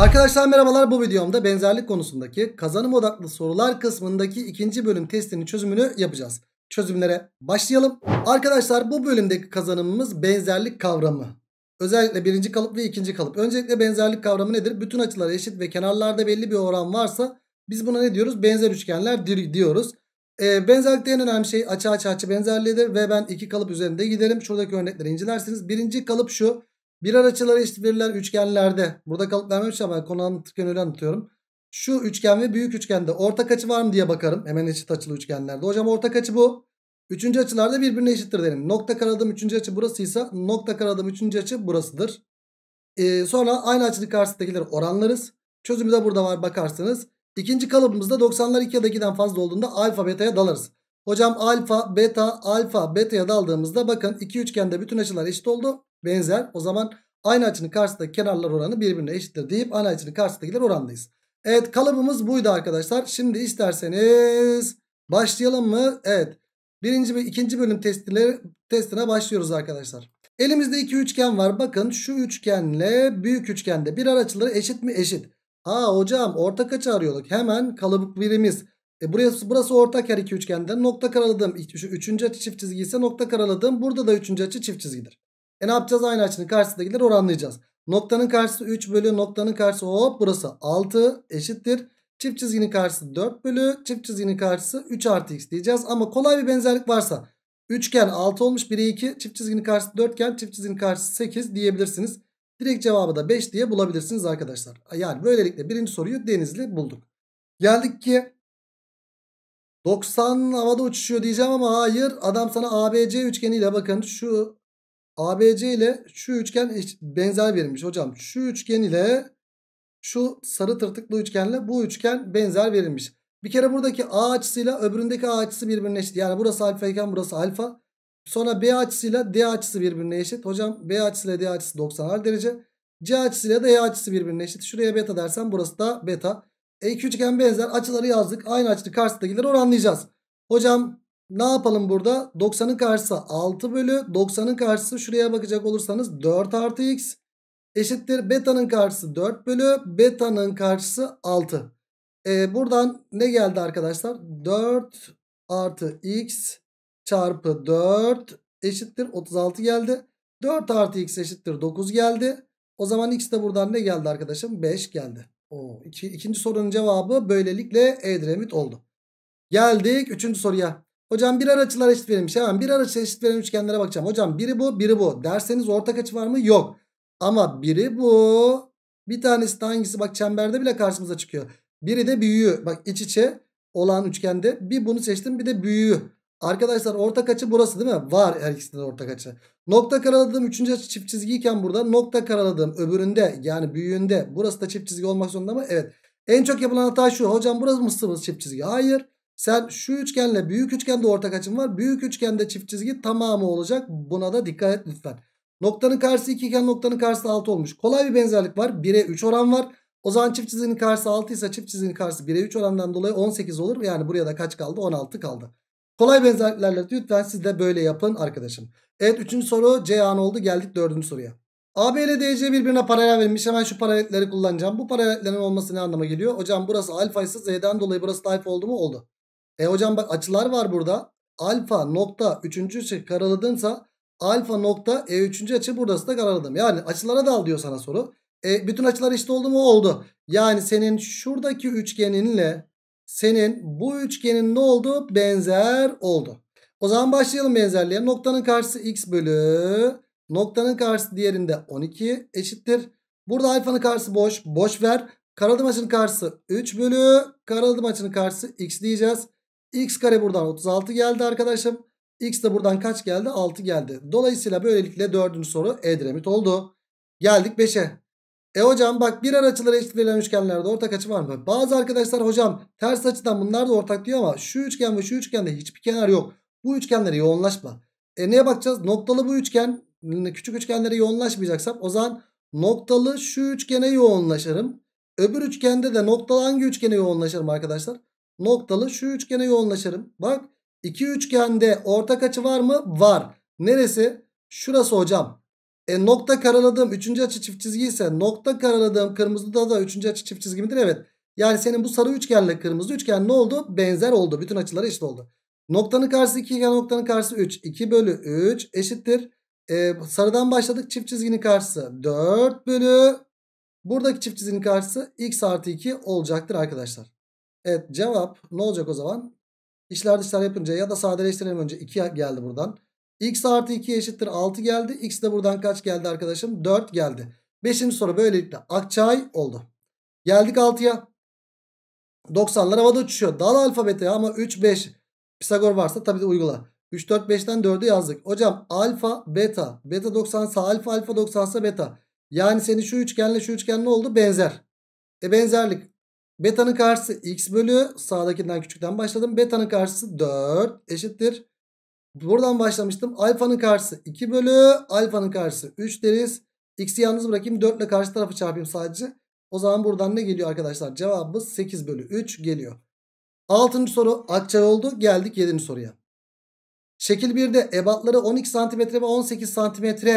Arkadaşlar merhabalar bu videomda benzerlik konusundaki kazanım odaklı sorular kısmındaki ikinci bölüm testinin çözümünü yapacağız. Çözümlere başlayalım. Arkadaşlar bu bölümdeki kazanımımız benzerlik kavramı. Özellikle birinci kalıp ve ikinci kalıp. Öncelikle benzerlik kavramı nedir? Bütün açılar eşit ve kenarlarda belli bir oran varsa biz buna ne diyoruz? Benzer üçgenler diyoruz. E, benzerlikte en önemli şey açı açı açı benzerliğidir ve ben iki kalıp üzerinde giderim. Şuradaki örnekleri incelersiniz. Birinci kalıp şu. Bir açıları eşit verilen üçgenlerde. Burada kalıp vermemiş ama konu anlatırken öyle anlatıyorum. Şu üçgen ve büyük üçgende ortak açı var mı diye bakarım. Hemen eşit açılı üçgenlerde. Hocam ortak açı bu. Üçüncü açılarda birbirine eşittir derim. Nokta karadım üçüncü açı burasıysa nokta karadım üçüncü açı burasıdır. Ee, sonra aynı açılı karşısındakileri oranlarız. Çözümü de burada var bakarsınız. İkinci kalıbımızda 90'lar 2 ya da 2'den fazla olduğunda alfa beta'ya dalarız. Hocam alfa, beta, alfa, beta'ya daldığımızda bakın iki üçgende bütün açılar eşit oldu. Benzer. O zaman aynı açının karşısındaki kenarlar oranı birbirine eşittir deyip aynı açının karşısındakiler orandayız. Evet kalıbımız buydu arkadaşlar. Şimdi isterseniz başlayalım mı? Evet. Birinci ve ikinci bölüm testine, testine başlıyoruz arkadaşlar. Elimizde iki üçgen var. Bakın şu üçgenle büyük üçgende birer açıları eşit mi? Eşit. Aa hocam ortak açı arıyorduk. Hemen kalıbı birimiz e burası, burası ortak her iki üçgende. Nokta karaladığım üçüncü açı çift çizgi ise nokta karaladığım burada da üçüncü açı çift çizgidir. E ne yapacağız? Aynı açının karşısındakileri oranlayacağız. Noktanın karşısı 3 bölü noktanın karşısı hop burası 6 eşittir. Çift çizginin karşısı 4 bölü çift çizginin karşısı 3 artı x diyeceğiz. Ama kolay bir benzerlik varsa üçgen 6 olmuş 1'e 2 çift çizginin karşısı 4 iken çift çizginin karşısı 8 diyebilirsiniz. Direkt cevabı da 5 diye bulabilirsiniz arkadaşlar. Yani böylelikle birinci soruyu Denizli bulduk. Geldik ki 90 havada uçuşuyor diyeceğim ama hayır. Adam sana ABC üçgeniyle bakın şu ABC ile şu üçgen benzer verilmiş hocam. Şu üçgen ile şu sarı tırtıklı üçgenle bu üçgen benzer verilmiş. Bir kere buradaki A açısıyla öbüründeki A açısı birbirine eşit. Yani burası alfa iken burası alfa. Sonra B açısıyla D açısı birbirine eşit. Hocam B açısıyla D açısı 90 derece. C açısıyla da E açısı birbirine eşit. Şuraya beta dersen burası da beta. Eğik üçgen benzer açıları yazdık. Aynı açılı karşısındakileri oranlayacağız. Hocam ne yapalım burada? 90'ın karşısı 6 bölü 90'ın karşısı şuraya bakacak olursanız 4 artı x eşittir. Beta'nın karşısı 4 bölü beta'nın karşısı 6. Ee, buradan ne geldi arkadaşlar? 4 artı x çarpı 4 eşittir 36 geldi. 4 artı x eşittir 9 geldi. O zaman x de buradan ne geldi arkadaşım? 5 geldi. Oo, iki, ikinci sorunun cevabı böylelikle Edremit oldu. Geldik üçüncü soruya. Hocam birer açılar eşit verilmiş. Hemen birer açı eşit verilmiş üçgenlere bakacağım. Hocam biri bu biri bu. Derseniz ortak açı var mı? Yok. Ama biri bu. Bir tanesi de hangisi? Bak çemberde bile karşımıza çıkıyor. Biri de büyüğü. Bak iç içe olan üçgende. Bir bunu seçtim bir de büyüğü. Arkadaşlar ortak açı burası değil mi? Var her ikisinde ortak açı. Nokta karaladığım üçüncü açı çift çizgiyken burada nokta karaladığım öbüründe yani büyüğünde burası da çift çizgi olmak zorunda mı? Evet. En çok yapılan hata şu. Hocam burası mı mısınız çift çizgi? Hayır. Sen şu üçgenle büyük üçgende ortak açım var. Büyük üçgende çift çizgi tamamı olacak. Buna da dikkat et lütfen. Noktanın karşısı 2 iken noktanın karşısı 6 olmuş. Kolay bir benzerlik var. 1'e 3 oran var. O zaman çift çizginin karşısı 6 ise çift çizginin karşısı 1'e 3 orandan dolayı 18 olur. Yani buraya da kaç kaldı? 16 kaldı. Kolay benzerliklerle lütfen siz de böyle yapın arkadaşım. Evet 3. soru C an oldu geldik 4. soruya. AB ile DC birbirine paralel verilmiş. Hemen şu paralelleri kullanacağım. Bu paralellerin olması ne anlama geliyor? Hocam burası alfa ise Z'den dolayı burası da alfa oldu mu? Oldu. E hocam bak açılar var burada. Alfa nokta 3. açı karaladınsa, alfa nokta E 3. açı burası da karaladım. Yani açılara dal diyor sana soru. E, bütün açılar işte oldu mu? Oldu. Yani senin şuradaki üçgeninle senin bu üçgenin ne oldu? Benzer oldu. O zaman başlayalım benzerliğe. Noktanın karşısı x bölü. Noktanın karşısı diğerinde 12 eşittir. Burada alfanın karşısı boş. Boş ver. Karalı açının karşısı 3 bölü. Karalı açının karşısı x diyeceğiz. x kare buradan 36 geldi arkadaşım. x de buradan kaç geldi? 6 geldi. Dolayısıyla böylelikle dördüncü soru Edremit oldu. Geldik 5'e. E hocam bak birer açıları eşit verilen üçgenlerde ortak açı var mı? Bazı arkadaşlar hocam ters açıdan bunlar da ortak diyor ama şu üçgen ve şu üçgende hiçbir kenar yok. Bu üçgenlere yoğunlaşma. E neye bakacağız? Noktalı bu üçgen küçük üçgenlere yoğunlaşmayacaksam o zaman noktalı şu üçgene yoğunlaşırım. Öbür üçgende de noktalı hangi üçgene yoğunlaşırım arkadaşlar? Noktalı şu üçgene yoğunlaşırım. Bak iki üçgende ortak açı var mı? Var. Neresi? Şurası hocam. E, nokta karaladığım 3. açı çift çizgi ise nokta karaladığım kırmızıda da 3. açı çift çizgi midir? Evet. Yani senin bu sarı üçgenle kırmızı üçgen ne oldu? Benzer oldu. Bütün açıları eşit oldu. Noktanın karşısı 2 iken noktanın karşısı 3. 2 bölü 3 eşittir. Ee, sarıdan başladık çift çizginin karşısı 4 bölü. Buradaki çift çizginin karşısı x artı 2 olacaktır arkadaşlar. Evet cevap ne olacak o zaman? İşler dışlar yapınca ya da sadeleştirelim önce 2 geldi buradan. X artı 2 eşittir 6 geldi. X de buradan kaç geldi arkadaşım? 4 geldi. Beşinci soru böylelikle akçay oldu. Geldik 6'ya. 90'lar havada uçuşuyor. Dal alfabete ama 3, 5 Pisagor varsa tabii de uygula. 3, 4, 5'ten 4'ü yazdık. Hocam alfa, beta. Beta 90 ise alfa, alfa 90 ise beta. Yani senin şu üçgenle şu üçgen ne oldu? Benzer. E benzerlik. Beta'nın karşısı x bölü sağdakinden küçükten başladım. Beta'nın karşısı 4 eşittir. Buradan başlamıştım. Alfanın karşısı 2 bölü alfanın karşısı 3 deriz. X'i yalnız bırakayım 4 ile karşı tarafı çarpayım sadece. O zaman buradan ne geliyor arkadaşlar? Cevabımız 8 bölü 3 geliyor. 6. soru akçay oldu. Geldik 7. soruya. Şekil 1'de ebatları 12 cm ve 18 cm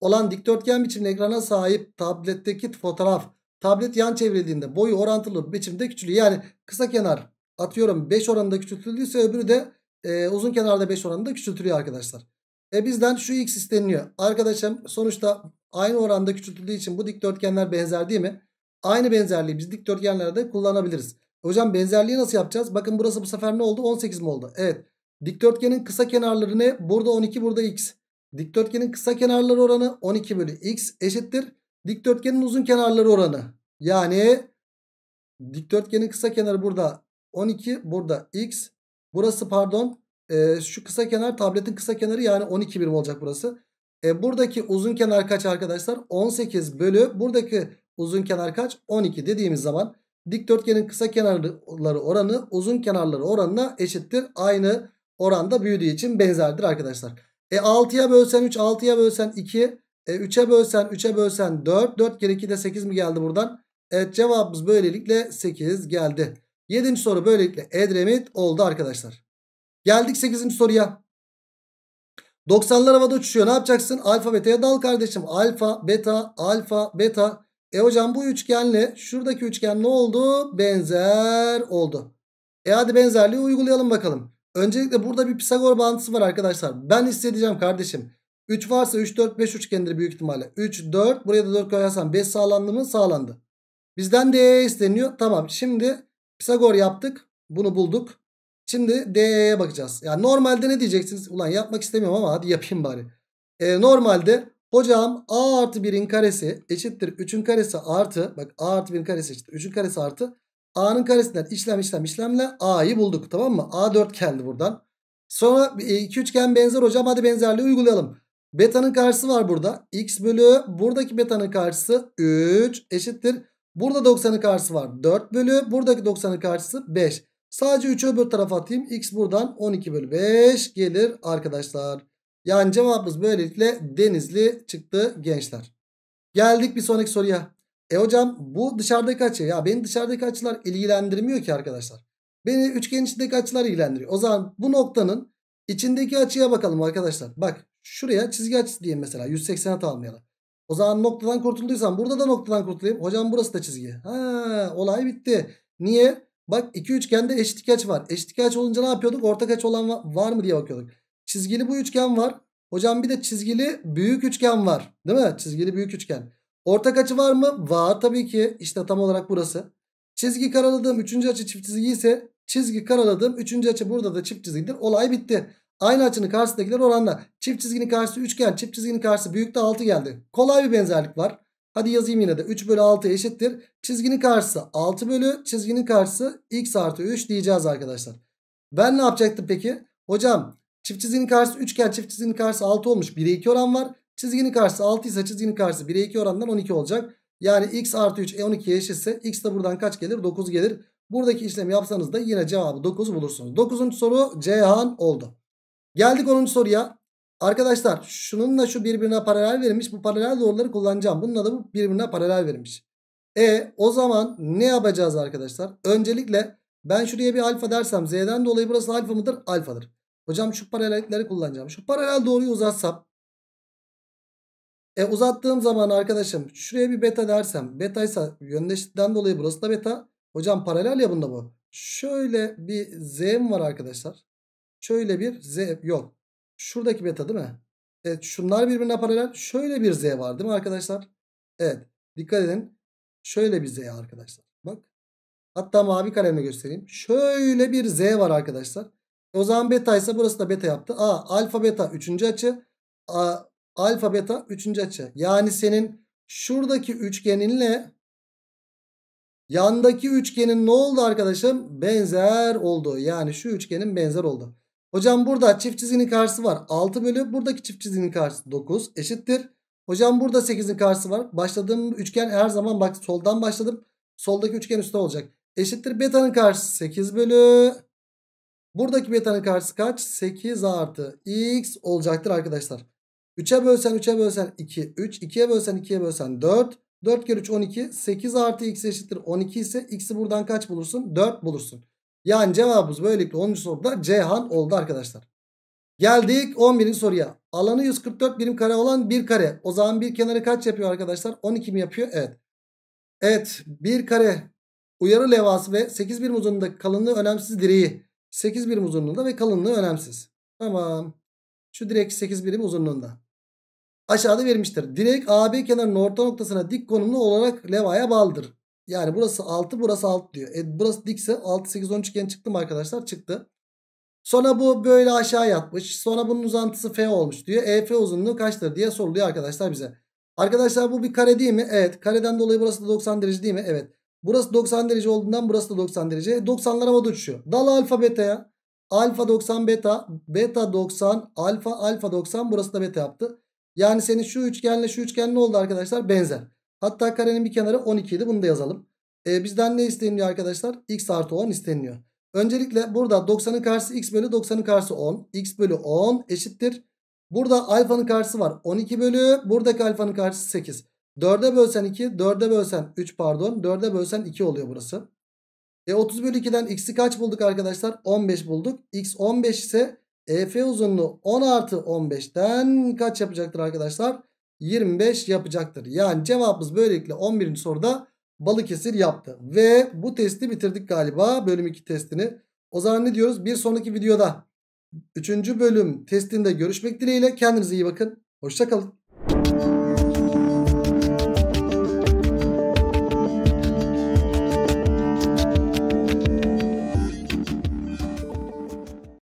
olan dikdörtgen biçimli ekrana sahip tabletteki fotoğraf. Tablet yan çevrildiğinde boyu orantılı biçimde küçülüyor. Yani kısa kenar atıyorum 5 oranında küçültüldüyse öbürü de e, uzun kenarda 5 oranında küçültülüyor arkadaşlar. E bizden şu x isteniyor. Arkadaşım sonuçta aynı oranda küçültüldüğü için bu dikdörtgenler benzer değil mi? Aynı benzerliği biz dikdörtgenlerde kullanabiliriz. Hocam benzerliği nasıl yapacağız? Bakın burası bu sefer ne oldu? 18 mi oldu? Evet. Dikdörtgenin kısa kenarları ne? Burada 12 burada x. Dikdörtgenin kısa kenarları oranı 12 bölü x eşittir. Dikdörtgenin uzun kenarları oranı. Yani dikdörtgenin kısa kenarı burada 12 burada x Burası pardon e, şu kısa kenar tabletin kısa kenarı yani 12 birim olacak burası. E, buradaki uzun kenar kaç arkadaşlar? 18 bölü buradaki uzun kenar kaç? 12 dediğimiz zaman dikdörtgenin kısa kenarları oranı uzun kenarları oranına eşittir. Aynı oranda büyüdüğü için benzerdir arkadaşlar. E 6'ya bölsen 3, 6'ya bölsen 2, e, 3'e bölsen 3'e bölsen 4, 4 kere 2 de 8 mi geldi buradan? Evet cevabımız böylelikle 8 geldi. Yedinci soru böylelikle Edremit oldu arkadaşlar. Geldik sekizinci soruya. 90'lar havada uçuşuyor. Ne yapacaksın? Alfa beta'ya dal kardeşim. Alfa beta alfa beta. E hocam bu üçgenle şuradaki üçgen ne oldu? Benzer oldu. E hadi benzerliği uygulayalım bakalım. Öncelikle burada bir Pisagor bağıntısı var arkadaşlar. Ben hissedeceğim kardeşim. 3 varsa 3 4 5 üçgendir büyük ihtimalle. 3 4 buraya da 4 koyarsan 5 sağlandı mı? Sağlandı. Bizden de e isteniyor. Tamam şimdi Pisagor yaptık. Bunu bulduk. Şimdi D'ye bakacağız. Yani normalde ne diyeceksiniz? Ulan yapmak istemiyorum ama hadi yapayım bari. Ee, normalde hocam A artı 1'in karesi eşittir 3'ün karesi artı. Bak A artı 1'in karesi eşittir 3'ün karesi artı. A'nın karesinden işlem işlem işlemle A'yı bulduk tamam mı? A 4 geldi buradan. Sonra e, iki üçgen benzer hocam hadi benzerliği uygulayalım. Beta'nın karşısı var burada. X bölü buradaki beta'nın karşısı 3 eşittir. Burada 90'ın karşısı var 4 bölü. Buradaki 90'ın karşısı 5. Sadece 3'ü öbür tarafa atayım. X buradan 12 bölü 5 gelir arkadaşlar. Yani cevabımız böylelikle denizli çıktı gençler. Geldik bir sonraki soruya. E hocam bu dışarıdaki açı. Ya beni dışarıdaki açılar ilgilendirmiyor ki arkadaşlar. Beni üçgen içindeki açılar ilgilendiriyor. O zaman bu noktanın içindeki açıya bakalım arkadaşlar. Bak şuraya çizgi açısı diyelim mesela. 180'e tamamlayalım. O zaman noktadan kurtulduysam burada da noktadan kurtulayım. Hocam burası da çizgi. Ha, olay bitti. Niye? Bak iki üçgende eşit aç var. Eşit aç olunca ne yapıyorduk? Ortak aç olan var mı diye bakıyorduk. Çizgili bu üçgen var. Hocam bir de çizgili büyük üçgen var. Değil mi? Çizgili büyük üçgen. Ortak açı var mı? Var tabii ki. İşte tam olarak burası. Çizgi karaladığım üçüncü açı çift çizgi ise çizgi karaladığım üçüncü açı burada da çift çizgidir. Olay bitti. Aynı açının karşısındakiler oranla. Çift çizginin karşısı üçgen. Çift çizginin karşısı büyükte 6 geldi. Kolay bir benzerlik var. Hadi yazayım yine de. 3 bölü 6 eşittir. Çizginin karşısı 6 bölü. Çizginin karşısı x artı 3 diyeceğiz arkadaşlar. Ben ne yapacaktım peki? Hocam çift çizginin karşısı üçgen. Çift çizginin karşısı 6 olmuş. 1'e 2 oran var. Çizginin karşısı 6 ise çizginin karşısı 1'e 2 oranından 12 olacak. Yani x artı 3 e 12'ye eşitse x de buradan kaç gelir? 9 gelir. Buradaki işlemi yapsanız da yine cevabı 9 bulursunuz. 9. soru Cihan oldu. Geldik 10. soruya. Arkadaşlar şununla şu birbirine paralel verilmiş. Bu paralel doğruları kullanacağım. Bununla da bu birbirine paralel verilmiş. E o zaman ne yapacağız arkadaşlar? Öncelikle ben şuraya bir alfa dersem z'den dolayı burası alfa mıdır? Alfadır. Hocam şu paralellikleri kullanacağım. Şu paralel doğruyu uzatsam. E uzattığım zaman arkadaşım şuraya bir beta dersem. betaysa ise yöndeşlikten dolayı burası da beta. Hocam paralel ya bunda bu. Şöyle bir z'm var arkadaşlar. Şöyle bir z yok. Şuradaki beta değil mi? Evet şunlar birbirine paralel. Şöyle bir z var değil mi arkadaşlar? Evet. Dikkat edin. Şöyle bir z arkadaşlar. Bak. Hatta mavi kalemle göstereyim. Şöyle bir z var arkadaşlar. O zaman beta ise burası da beta yaptı. A alfa beta 3. açı. A, alfa beta 3. açı. Yani senin şuradaki üçgeninle yandaki üçgenin ne oldu arkadaşım? Benzer oldu. Yani şu üçgenin benzer oldu. Hocam burada çift çizginin karşısı var. 6 bölü buradaki çift çizginin karşısı 9 eşittir. Hocam burada 8'in karşısı var. Başladığım üçgen her zaman bak soldan başladım. Soldaki üçgen üstte olacak. Eşittir beta'nın karşısı 8 bölü. Buradaki beta'nın karşısı kaç? 8 artı x olacaktır arkadaşlar. 3'e bölsen 3'e bölsen 2 3. 2'ye bölsen 2'ye bölsen 4. 4 kere 3 12. 8 artı x eşittir 12 ise x'i buradan kaç bulursun? 4 bulursun. Yani cevabımız böylelikle 10. soruda Cihan oldu arkadaşlar. Geldik 11. soruya. Alanı 144 birim kare olan bir kare. O zaman bir kenarı kaç yapıyor arkadaşlar? 12 mi yapıyor? Evet. Evet bir kare uyarı levhası ve 8 birim uzunluğundaki kalınlığı önemsiz direği. 8 birim uzunluğunda ve kalınlığı önemsiz. Tamam. Şu direk 8 birim uzunluğunda. Aşağıda verilmiştir. Direk AB kenarının orta noktasına dik konumlu olarak levhaya bağlıdır. Yani burası 6 burası 6 diyor. E burası dikse 6 8 10 üçgen çıktı mı arkadaşlar? Çıktı. Sonra bu böyle aşağı yatmış. Sonra bunun uzantısı F olmuş diyor. EF uzunluğu kaçtır diye soruluyor arkadaşlar bize. Arkadaşlar bu bir kare değil mi? Evet. Kareden dolayı burası da 90 derece değil mi? Evet. Burası 90 derece olduğundan burası da 90 derece. 90'lar mı uçuşuyor. Dal alfa beta ya. Alfa 90 beta. Beta 90. Alfa alfa 90. Burası da beta yaptı. Yani senin şu üçgenle şu üçgen ne oldu arkadaşlar? Benzer. Hatta karenin bir kenarı 12 idi. Bunu da yazalım. E, bizden ne isteniyor arkadaşlar? X artı 10 isteniyor. Öncelikle burada 90'ın karşısı x bölü 90'ın karşısı 10. x bölü 10 eşittir. Burada alfanın karşısı var. 12 bölü buradaki alfanın karşısı 8. 4'e bölsen 2, 4'e bölsen 3 pardon. 4'e bölsen 2 oluyor burası. E 30 bölü 2'den x'i kaç bulduk arkadaşlar? 15 bulduk. x 15 ise EF uzunluğu 10 artı 15'ten kaç yapacaktır arkadaşlar? 25 yapacaktır. Yani cevabımız böylelikle 11. soruda Balıkesir yaptı. Ve bu testi bitirdik galiba bölüm 2 testini. O zaman ne diyoruz? Bir sonraki videoda 3. bölüm testinde görüşmek dileğiyle. Kendinize iyi bakın. Hoşçakalın.